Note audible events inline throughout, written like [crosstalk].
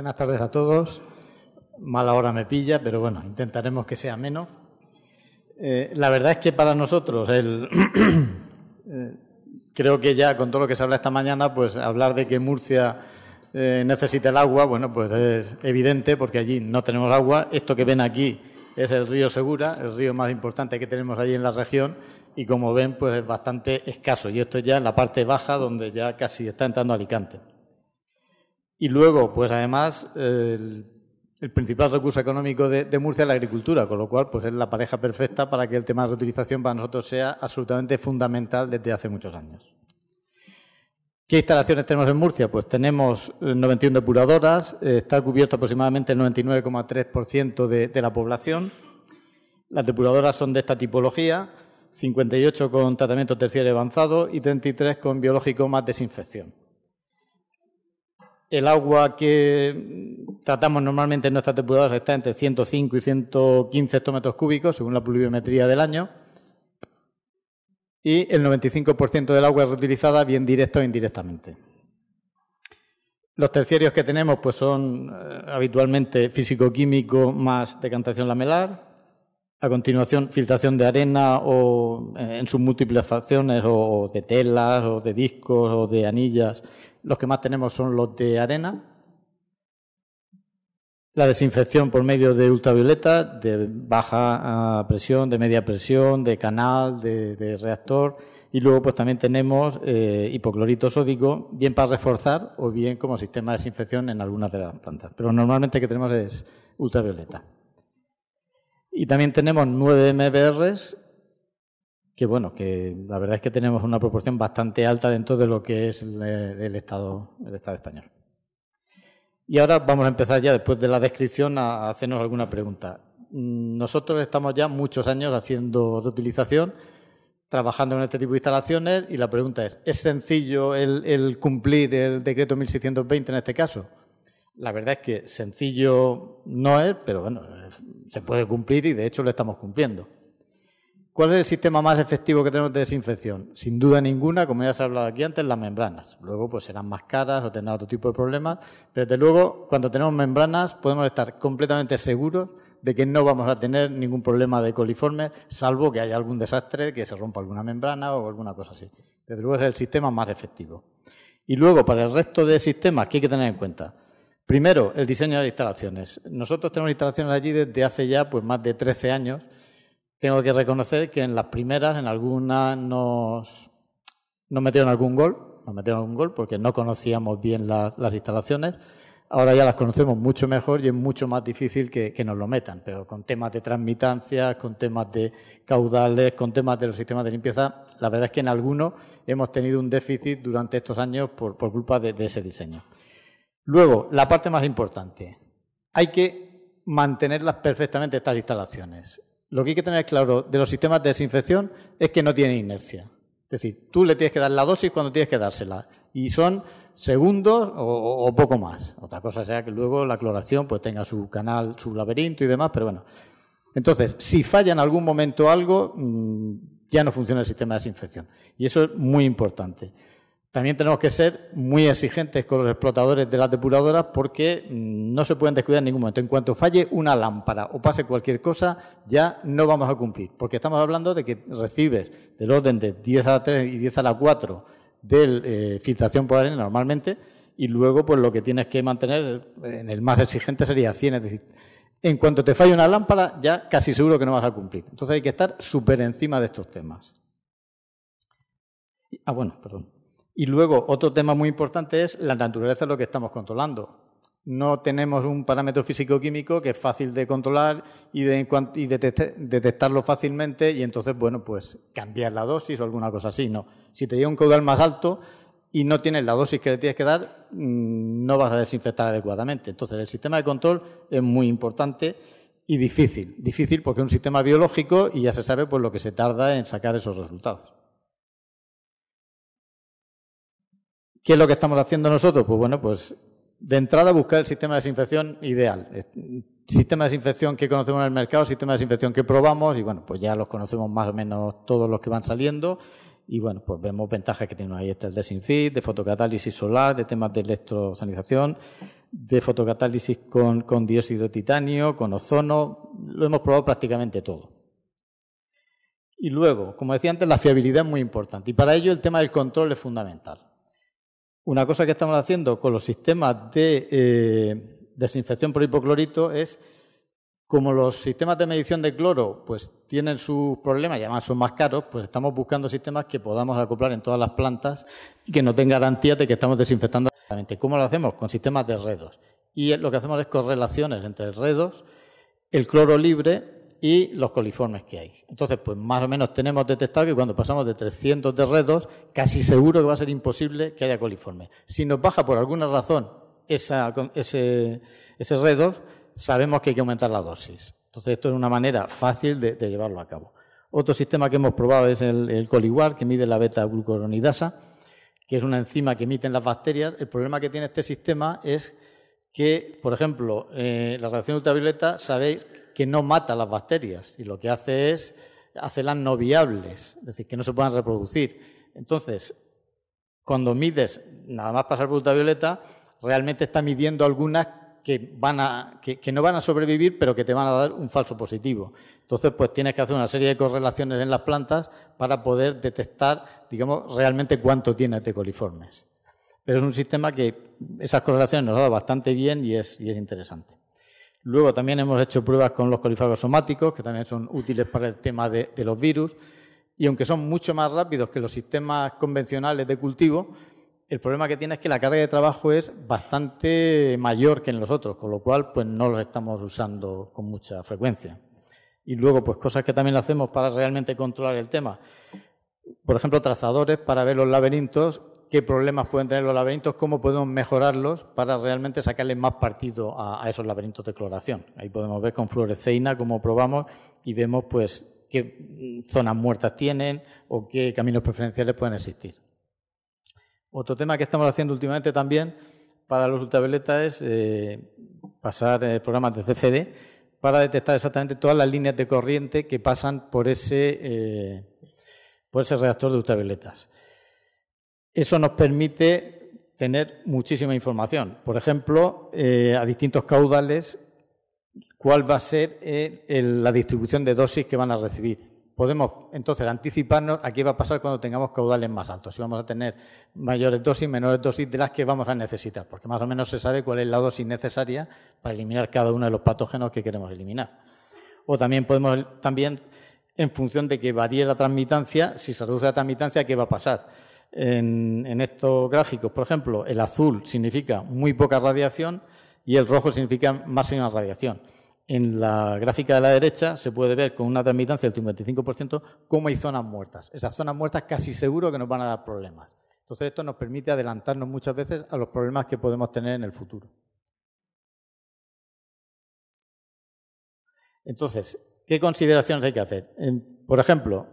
Buenas tardes a todos. Mala hora me pilla, pero bueno, intentaremos que sea menos. Eh, la verdad es que para nosotros, el [clears throat] eh, creo que ya con todo lo que se habla esta mañana, pues hablar de que Murcia eh, necesita el agua, bueno, pues es evidente porque allí no tenemos agua. Esto que ven aquí es el río Segura, el río más importante que tenemos allí en la región, y como ven, pues es bastante escaso. Y esto ya en la parte baja, donde ya casi está entrando Alicante. Y luego, pues además, el, principal recurso económico de, Murcia es la agricultura, con lo cual pues es la pareja perfecta para que el tema de reutilización para nosotros sea absolutamente fundamental desde hace muchos años. ¿Qué instalaciones tenemos en Murcia? Pues tenemos 91 eh, depuradoras, eh, está cubierto aproximadamente el 99,3% de, de la población. Las depuradoras son de esta tipología, 58 con tratamiento terciario avanzado y 33 con biológico más desinfección. El agua que tratamos normalmente en nuestras depuradoras está entre 105 y 115 hectómetros cúbicos, según la pluviometría del año. Y el 95% del agua es reutilizada, bien directa o indirectamente. Los terciarios que tenemos pues son eh, habitualmente físico-químico más decantación lamelar, a continuación filtración de arena o eh, en sus múltiples facciones, o de telas, o de discos, o de anillas, los que más tenemos son los de arena. La desinfección por medio de ultravioleta, de baja ah, presión, de media presión, de canal, de, reactor. Y luego pues también tenemos eh, hipoclorito sódico, bien para reforzar o bien como sistema de desinfección en algunas de las plantas. Pero normalmente que tenemos es ultravioleta. Y también tenemos 9 MBRs que bueno, que la verdad es que tenemos una proporción bastante alta dentro de lo que es el, Estado, el Estado español. Y ahora vamos a empezar ya, después de la descripción, a, hacernos alguna pregunta. Mm, nosotros estamos ya muchos años haciendo reutilización, trabajando en este tipo de instalaciones, y la pregunta es, ¿es sencillo el cumplir el decreto 1620 en este caso? La verdad es que sencillo no es, pero bueno, se puede cumplir y de hecho lo estamos cumpliendo. ¿Cuál es el sistema más efectivo que tenemos de desinfección? Sin duda ninguna, como ya se ha hablado aquí antes, las membranas. Luego pues serán más caras o tendrán otro tipo de problemas, pero desde luego cuando tenemos membranas podemos estar completamente seguros de que no vamos a tener ningún problema de coliforme, salvo que haya algún desastre, que se rompa alguna membrana o alguna cosa así. Desde luego es el sistema más efectivo. Y luego, para el resto de sistemas, ¿qué hay que tener en cuenta? Primero, el diseño de las instalaciones. Nosotros tenemos instalaciones allí desde hace ya pues, más de 13 años tengo que reconocer que en las primeras, en algunas, nos, nos metieron algún gol, nos metieron algún gol porque no conocíamos bien las, instalaciones. Ahora ya las conocemos mucho mejor y es mucho más difícil que, nos lo metan, pero con temas de transmitancias, con temas de caudales, con temas de los sistemas de limpieza, la verdad es que en algunos hemos tenido un déficit durante estos años por, por culpa de, de ese diseño. Luego, la parte más importante, hay que mantenerlas perfectamente estas instalaciones lo que hay que tener claro de los sistemas de desinfección es que no tienen inercia. Es decir, tú le tienes que dar la dosis cuando tienes que dársela. Y son segundos o, poco más. Otra cosa sea que luego la cloración pues tenga su canal, su laberinto y demás, pero bueno. Entonces, si falla en algún momento algo, mm, ya no funciona el sistema de desinfección. Y eso es muy importante. También tenemos que ser muy exigentes con los explotadores de las depuradoras porque mm, no se pueden descuidar en ningún momento. En cuanto falle una lámpara o pase cualquier cosa, ya no vamos a cumplir, porque estamos hablando de que recibes del orden de 10 a la 3 y 10 a la 4 de filtración por arena normalmente, y luego pues lo que tienes que mantener eh, en el más exigente sería 100, es decir, en cuanto te falle una lámpara, ya casi seguro que no vas a cumplir. Entonces hay que estar súper encima de estos temas. Ah, bueno, perdón. Y luego, otro tema muy importante es la naturaleza de lo que estamos controlando. No tenemos un parámetro físico-químico que es fácil de controlar y, de, detectarlo fácilmente y entonces, bueno, pues cambiar la dosis o alguna cosa así. No, si te llega un caudal más alto y no tienes la dosis que le tienes que dar, mm, no vas a desinfectar adecuadamente. Entonces, el sistema de control es muy importante y difícil. Difícil porque es un sistema biológico y ya se sabe pues, lo que se tarda en sacar esos resultados. ¿Qué es lo que estamos haciendo nosotros? Pues bueno, pues de entrada buscar el sistema de desinfección ideal. Sistema de desinfección que conocemos en el mercado, sistema de desinfección que probamos y bueno, pues ya los conocemos más o menos todos los que van saliendo y bueno, pues vemos ventajas que tiene ahí. Está el desinfit, de fotocatálisis solar, de temas de electrosanización, de fotocatálisis con, con dióxido de titanio, con ozono, lo hemos probado prácticamente todo. Y luego, como decía antes, la fiabilidad es muy importante y para ello el tema del control es fundamental. Una cosa que estamos haciendo con los sistemas de eh, desinfección por hipoclorito es, como los sistemas de medición de cloro pues tienen sus problemas y además son más caros, pues estamos buscando sistemas que podamos acoplar en todas las plantas y que no den garantías de que estamos desinfectando ¿Cómo lo hacemos? Con sistemas de redos. Y lo que hacemos es correlaciones entre redos, el cloro libre y los coliformes que hay. Entonces, pues más o menos tenemos detectado que cuando pasamos de 300 de redos, casi seguro que va a ser imposible que haya coliformes. Si nos baja por alguna razón esa, ese, ese redos, sabemos que hay que aumentar la dosis. Entonces, esto es una manera fácil de, llevarlo a cabo. Otro sistema que hemos probado es el, coliwar, que mide la beta glucoronidasa, que es una enzima que emiten las bacterias. El problema que tiene este sistema es que, por ejemplo, eh, la reacción ultravioleta sabéis que no mata las bacterias y lo que hace es hacerlas no viables, es decir, que no se puedan reproducir. Entonces, cuando mides nada más pasar por ultravioleta, realmente está midiendo algunas que, van a, que, no van a sobrevivir, pero que te van a dar un falso positivo. Entonces, pues tienes que hacer una serie de correlaciones en las plantas para poder detectar, digamos, realmente cuánto tiene este coliformes. Pero es un sistema que esas correlaciones nos ha dado bastante bien y es, interesante. Luego también hemos hecho pruebas con los colifagos somáticos, que también son útiles para el tema de, los virus. Y aunque son mucho más rápidos que los sistemas convencionales de cultivo, el problema que tiene es que la carga de trabajo es bastante mayor que en los otros, con lo cual pues no los estamos usando con mucha frecuencia. Y luego pues cosas que también hacemos para realmente controlar el tema. Por ejemplo, trazadores para ver los laberintos qué problemas pueden tener los laberintos, cómo podemos mejorarlos para realmente sacarle más partido a, esos laberintos de cloración. Ahí podemos ver con fluoresceína cómo probamos y vemos pues qué zonas muertas tienen o qué caminos preferenciales pueden existir. Otro tema que estamos haciendo últimamente también para los ultravioletas es eh, pasar eh, programas de CFD para detectar exactamente todas las líneas de corriente que pasan por eh, por ese reactor de ultravioletas. Eso nos permite tener muchísima información. Por ejemplo, eh, a distintos caudales, cuál va a ser eh, la distribución de dosis que van a recibir podemos entonces anticiparnos a qué va a pasar cuando tengamos caudales más altos, si vamos a tener mayores dosis, menores dosis de las que vamos a necesitar, porque más o menos se sabe cuál es la dosis necesaria para eliminar cada uno de los patógenos que queremos eliminar. O también podemos, también en función de que varíe la transmitancia, si se reduce la transmitancia, ¿qué va a pasar? en, estos gráficos. Por ejemplo, el azul significa muy poca radiación y el rojo significa máxima radiación. En la gráfica de la derecha se puede ver con una transmitancia del 55% cómo hay zonas muertas. Esas zonas muertas casi seguro que nos van a dar problemas. Entonces esto nos permite adelantarnos muchas veces a los problemas que podemos tener en el futuro. Entonces, ¿qué consideraciones hay que hacer? Por ejemplo,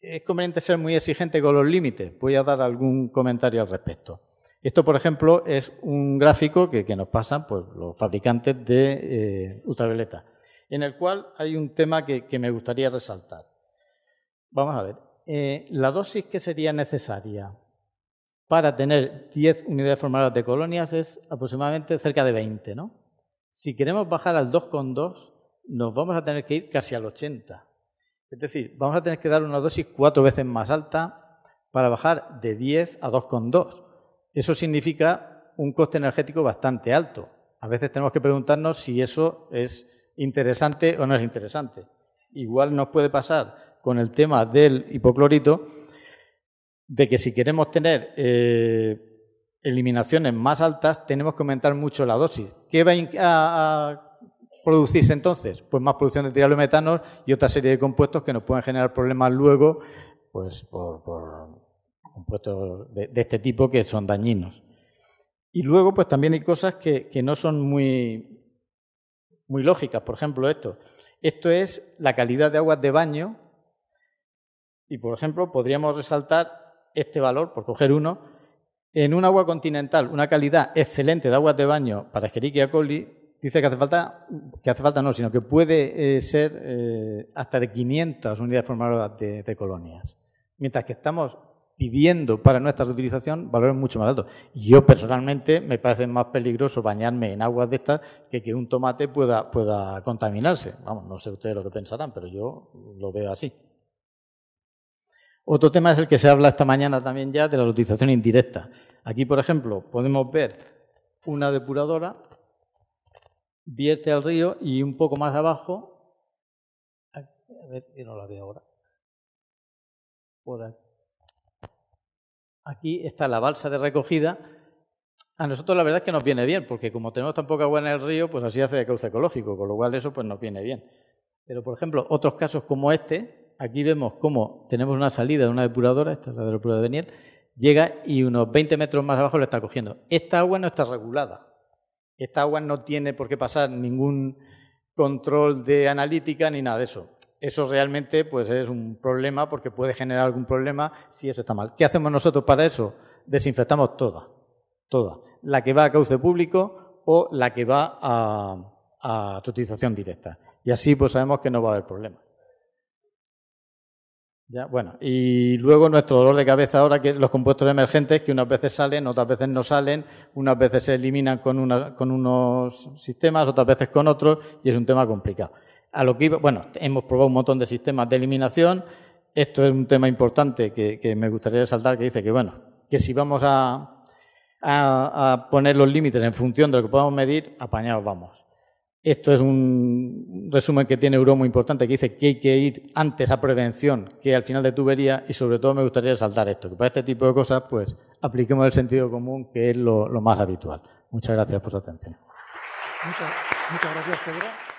es conveniente ser muy exigente con los límites. Voy a dar algún comentario al respecto. Esto, por ejemplo, es un gráfico que, nos pasan pues, los fabricantes de eh, ultravioleta, en el cual hay un tema que, me gustaría resaltar. Vamos a ver, eh, la dosis que sería necesaria para tener 10 unidades formadas de colonias es aproximadamente cerca de 20, ¿no? Si queremos bajar al 2,2, nos vamos a tener que ir casi al 80. Es decir, vamos a tener que dar una dosis cuatro veces más alta para bajar de 10 a 2,2. Eso significa un coste energético bastante alto. A veces tenemos que preguntarnos si eso es interesante o no es interesante. Igual nos puede pasar con el tema del hipoclorito, de que si queremos tener eh, eliminaciones más altas, tenemos que aumentar mucho la dosis. ¿Qué va a producirse entonces? Pues más producción de metano... y otra serie de compuestos que nos pueden generar problemas luego, pues por, compuestos de, este tipo que son dañinos. Y luego, pues también hay cosas que, que no son muy, muy lógicas. Por ejemplo, esto. Esto es la calidad de aguas de baño. Y, por ejemplo, podríamos resaltar este valor, por coger uno, en un agua continental, una calidad excelente de aguas de baño para Escherichia coli Dice que hace falta, que hace falta no, sino que puede eh, ser eh, hasta de 500 unidades formadas de, colonias. Mientras que estamos pidiendo para nuestra reutilización valores mucho más altos. Yo personalmente me parece más peligroso bañarme en aguas de estas que que un tomate pueda, pueda contaminarse. Vamos, no sé ustedes lo que pensarán, pero yo lo veo así. Otro tema es el que se habla esta mañana también ya de la reutilización indirecta. Aquí, por ejemplo, podemos ver una depuradora vierte al río y un poco más abajo, a ver que no la veo ahora, aquí. está la balsa de recogida. A nosotros la verdad es que nos viene bien, porque como tenemos tan poca agua en el río, pues así hace de cauce ecológico, con lo cual eso pues nos viene bien. Pero por ejemplo, otros casos como este, aquí vemos cómo tenemos una salida de una depuradora, esta es la de de llega y unos 20 metros más abajo lo está cogiendo. Esta agua no está regulada. Esta agua no tiene por qué pasar ningún control de analítica ni nada de eso. Eso realmente pues, es un problema porque puede generar algún problema si eso está mal. ¿Qué hacemos nosotros para eso? Desinfectamos toda, toda. La que va a cauce público o la que va a, a utilización directa. Y así pues sabemos que no va a haber problema. Ya, bueno, y luego nuestro dolor de cabeza ahora que los compuestos emergentes que unas veces salen, otras veces no salen, unas veces se eliminan con, unos sistemas, otras veces con otros, y es un tema complicado. A lo que bueno, hemos probado un montón de sistemas de eliminación. Esto es un tema importante que, me gustaría resaltar, que dice que bueno, que si vamos a poner los límites en función de lo que podamos medir, apañados vamos. Esto es un resumen que tiene Euro muy importante, que dice que hay que ir antes a prevención que al final de tubería y sobre todo me gustaría resaltar esto, que para este tipo de cosas pues apliquemos el sentido común que es lo, más habitual. Muchas gracias por su atención. muchas gracias, Pedro.